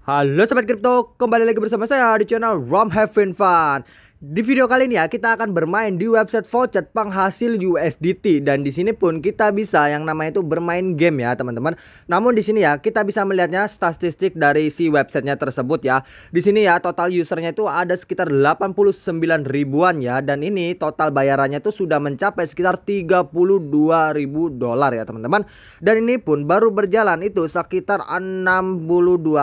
Halo Sobat Kripto, kembali lagi bersama saya di channel Rom Heaven Fun di video kali ini ya kita akan bermain di website voucher penghasil USDT dan di sini pun kita bisa yang namanya itu bermain game ya teman-teman. Namun di sini ya kita bisa melihatnya statistik dari si websitenya tersebut ya. Di sini ya total usernya itu ada sekitar 89 ribuan ya dan ini total bayarannya itu sudah mencapai sekitar 32 ribu dolar ya teman-teman. Dan ini pun baru berjalan itu sekitar 62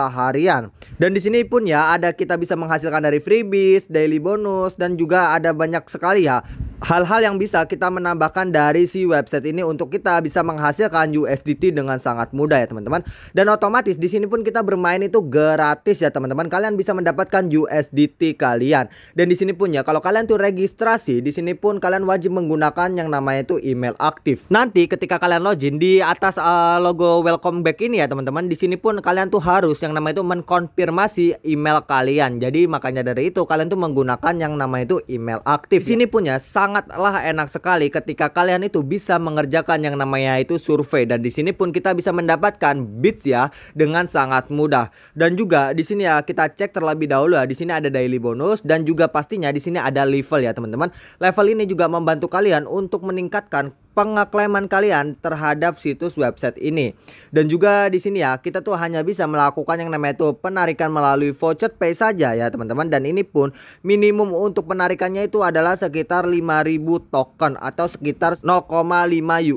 harian. Dan di sini pun ya ada kita bisa menghasilkan dari freebies, daily bonus dan juga ada banyak sekali ya hal-hal yang bisa kita menambahkan dari si website ini untuk kita bisa menghasilkan USDT dengan sangat mudah ya teman-teman. Dan otomatis di sini pun kita bermain itu gratis ya teman-teman. Kalian bisa mendapatkan USDT kalian. Dan di sini pun ya kalau kalian tuh registrasi di sini pun kalian wajib menggunakan yang namanya itu email aktif. Nanti ketika kalian login di atas uh, logo welcome back ini ya teman-teman. Di sini pun kalian tuh harus yang namanya itu mengkonfirmasi email kalian. Jadi makanya dari itu kalian tuh menggunakan yang namanya itu email aktif. Di sini punya sangatlah enak sekali ketika kalian itu bisa mengerjakan yang namanya itu survei dan di sini pun kita bisa mendapatkan bits ya dengan sangat mudah. Dan juga di sini ya kita cek terlebih dahulu ya. Di sini ada daily bonus dan juga pastinya di sini ada level ya teman-teman. Level ini juga membantu kalian untuk meningkatkan pengeklaiman kalian terhadap situs website ini. Dan juga di sini ya, kita tuh hanya bisa melakukan yang namanya itu penarikan melalui voucher pay saja ya teman-teman dan ini pun minimum untuk penarikannya itu adalah sekitar 5000 token atau sekitar 0,5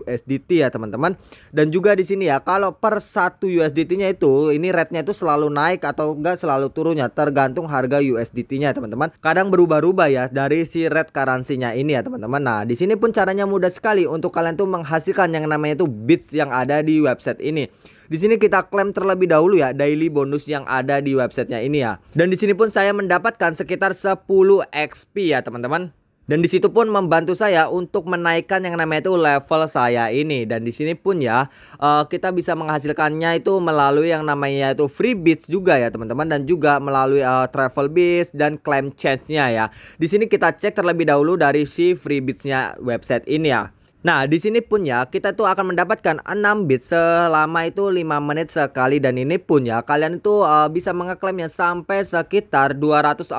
USDT ya teman-teman. Dan juga di sini ya, kalau per 1 USDT-nya itu ini rate-nya itu selalu naik atau enggak selalu turunnya tergantung harga USDT-nya teman-teman. Kadang berubah-ubah ya dari si rate currency-nya ini ya teman-teman. Nah, di sini pun caranya mudah sekali untuk untuk kalian tuh menghasilkan yang namanya tuh bits yang ada di website ini. Di sini kita klaim terlebih dahulu ya daily bonus yang ada di websitenya ini ya. Dan di sini pun saya mendapatkan sekitar 10 XP ya teman-teman. Dan di situ pun membantu saya untuk menaikkan yang namanya itu level saya ini. Dan di sini pun ya eh, kita bisa menghasilkannya itu melalui yang namanya itu free bits juga ya teman-teman dan juga melalui uh, travel bits dan claim chance nya ya. Di sini kita cek terlebih dahulu dari si free bitsnya nya website ini ya. Nah, di sini pun ya kita tuh akan mendapatkan 6 bit selama itu 5 menit sekali dan ini pun ya kalian itu uh, bisa mengeklaimnya sampai sekitar 240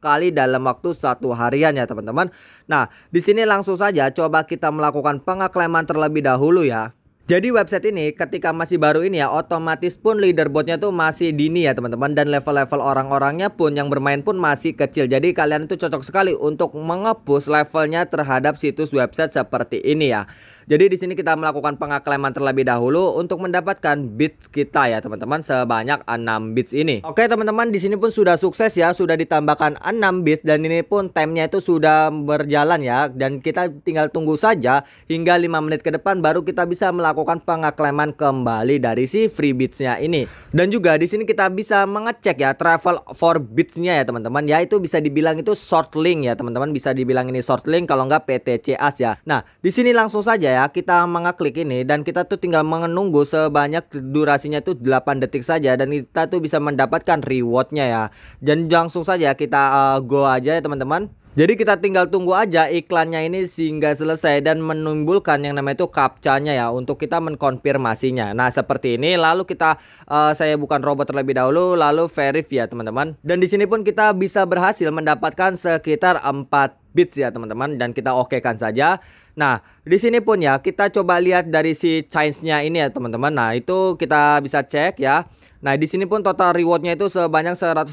kali dalam waktu satu harian ya, teman-teman. Nah, di sini langsung saja coba kita melakukan pengeklaiman terlebih dahulu ya. Jadi website ini ketika masih baru ini ya otomatis pun leaderboardnya tuh masih dini ya teman-teman dan level-level orang-orangnya pun yang bermain pun masih kecil. Jadi kalian itu cocok sekali untuk mengepus levelnya terhadap situs website seperti ini ya. Jadi di sini kita melakukan pengakleman terlebih dahulu untuk mendapatkan bits kita ya teman-teman sebanyak 6 bits ini. Oke teman-teman di sini pun sudah sukses ya sudah ditambahkan 6 bits dan ini pun timenya itu sudah berjalan ya dan kita tinggal tunggu saja hingga 5 menit ke depan baru kita bisa melakukan melakukan pengakleman kembali dari si free nya ini. Dan juga di sini kita bisa mengecek ya travel for bits-nya ya teman-teman. Ya itu bisa dibilang itu short link ya teman-teman. Bisa dibilang ini short link kalau nggak ptcs ya. Nah di sini langsung saja ya kita mengeklik ini dan kita tuh tinggal menunggu sebanyak durasinya tuh 8 detik saja dan kita tuh bisa mendapatkan rewardnya ya. Dan langsung saja kita uh, go aja ya teman-teman. Jadi kita tinggal tunggu aja iklannya ini sehingga selesai dan menimbulkan yang namanya itu captcha ya untuk kita mengkonfirmasinya. Nah, seperti ini lalu kita uh, saya bukan robot terlebih dahulu lalu verif ya, teman-teman. Dan di sini pun kita bisa berhasil mendapatkan sekitar 4 bits ya teman-teman dan kita okekan saja. Nah, di sini pun ya kita coba lihat dari si change-nya ini ya teman-teman. Nah, itu kita bisa cek ya. Nah, di sini pun total rewardnya itu sebanyak 125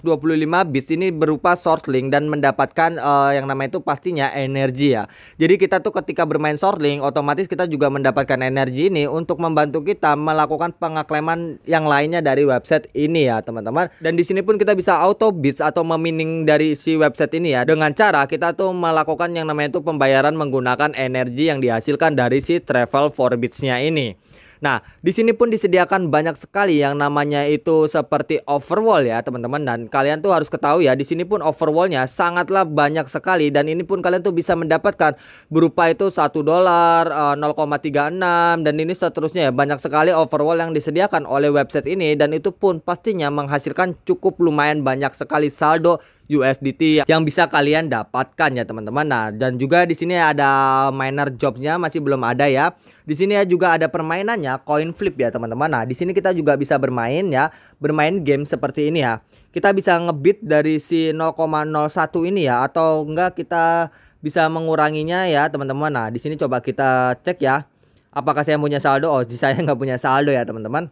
bits ini berupa short link dan mendapatkan uh, yang namanya itu pastinya energi ya. Jadi kita tuh ketika bermain short link otomatis kita juga mendapatkan energi ini untuk membantu kita melakukan pengakleman yang lainnya dari website ini ya, teman-teman. Dan di sini pun kita bisa auto bits atau memining dari si website ini ya dengan cara kita tuh melakukan yang namanya itu pembayaran menggunakan energi yang dihasilkan dari si travel for bits-nya ini. Nah, di sini pun disediakan banyak sekali yang namanya itu seperti overwall ya, teman-teman. Dan kalian tuh harus ketahui ya, di sini pun overwallnya sangatlah banyak sekali dan ini pun kalian tuh bisa mendapatkan berupa itu satu dolar, 0,36 eh, dan ini seterusnya ya. Banyak sekali overwall yang disediakan oleh website ini dan itu pun pastinya menghasilkan cukup lumayan banyak sekali saldo USDT yang bisa kalian dapatkan ya teman-teman. Nah, dan juga di sini ada miner jobnya masih belum ada ya. Di sini ya juga ada permainannya coin flip ya teman-teman. Nah, di sini kita juga bisa bermain ya, bermain game seperti ini ya. Kita bisa ngebit dari si 0,01 ini ya atau enggak kita bisa menguranginya ya teman-teman. Nah, di sini coba kita cek ya. Apakah saya punya saldo? Oh, saya nggak punya saldo ya teman-teman.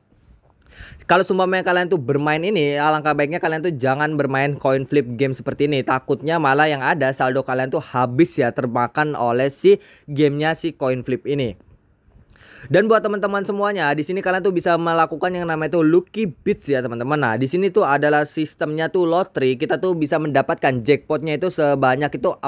Kalau sumpahnya kalian tuh bermain ini, alangkah baiknya kalian tuh jangan bermain coin flip game seperti ini. Takutnya malah yang ada saldo kalian tuh habis ya termakan oleh si gamenya si coin flip ini. Dan buat teman-teman semuanya, di sini kalian tuh bisa melakukan yang namanya tuh lucky bits ya teman-teman. Nah, di sini tuh adalah sistemnya tuh lotre. Kita tuh bisa mendapatkan jackpotnya itu sebanyak itu 4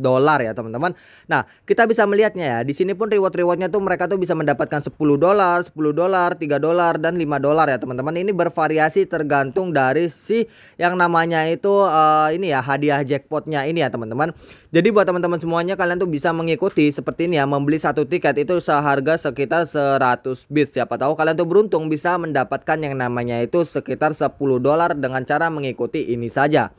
dolar ya teman-teman. Nah, kita bisa melihatnya ya. Di sini pun reward-rewardnya tuh mereka tuh bisa mendapatkan 10 dolar, 10 dolar, 3 dolar dan 5 dolar ya teman-teman. Ini bervariasi tergantung dari si yang namanya itu uh, ini ya hadiah jackpotnya ini ya teman-teman. Jadi buat teman-teman semuanya kalian tuh bisa mengikuti seperti ini ya membeli satu tiket itu seharga sekitar sekitar 100 bit Siapa tahu kalian tuh beruntung bisa mendapatkan yang namanya itu sekitar 10 dolar dengan cara mengikuti ini saja.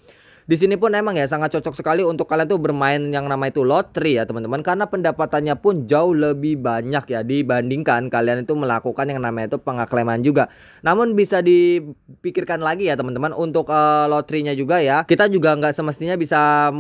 Di sini pun emang ya sangat cocok sekali untuk kalian tuh bermain yang namanya itu lotre ya teman-teman karena pendapatannya pun jauh lebih banyak ya dibandingkan kalian itu melakukan yang namanya itu pengakleman juga. Namun bisa dipikirkan lagi ya teman-teman untuk uh, eh, lotrinya juga ya. Kita juga nggak semestinya bisa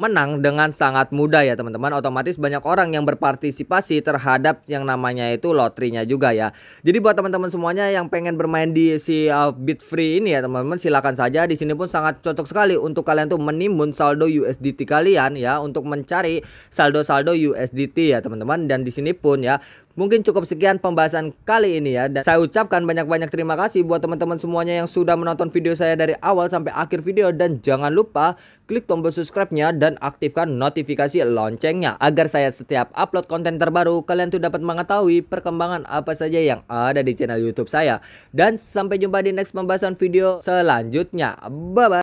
menang dengan sangat mudah ya teman-teman otomatis banyak orang yang berpartisipasi terhadap yang namanya itu lotrinya juga ya jadi buat teman-teman semuanya yang pengen bermain di si uh, bit free ini ya teman-teman silahkan saja di sini pun sangat cocok sekali untuk kalian tuh menimbun saldo USDT kalian ya untuk mencari saldo-saldo USDT ya teman-teman dan di sini pun ya Mungkin cukup sekian pembahasan kali ini ya Dan saya ucapkan banyak-banyak terima kasih buat teman-teman semuanya yang sudah menonton video saya dari awal sampai akhir video Dan jangan lupa klik tombol subscribe-nya dan aktifkan notifikasi loncengnya Agar saya setiap upload konten terbaru kalian tuh dapat mengetahui perkembangan apa saja yang ada di channel youtube saya Dan sampai jumpa di next pembahasan video selanjutnya Bye-bye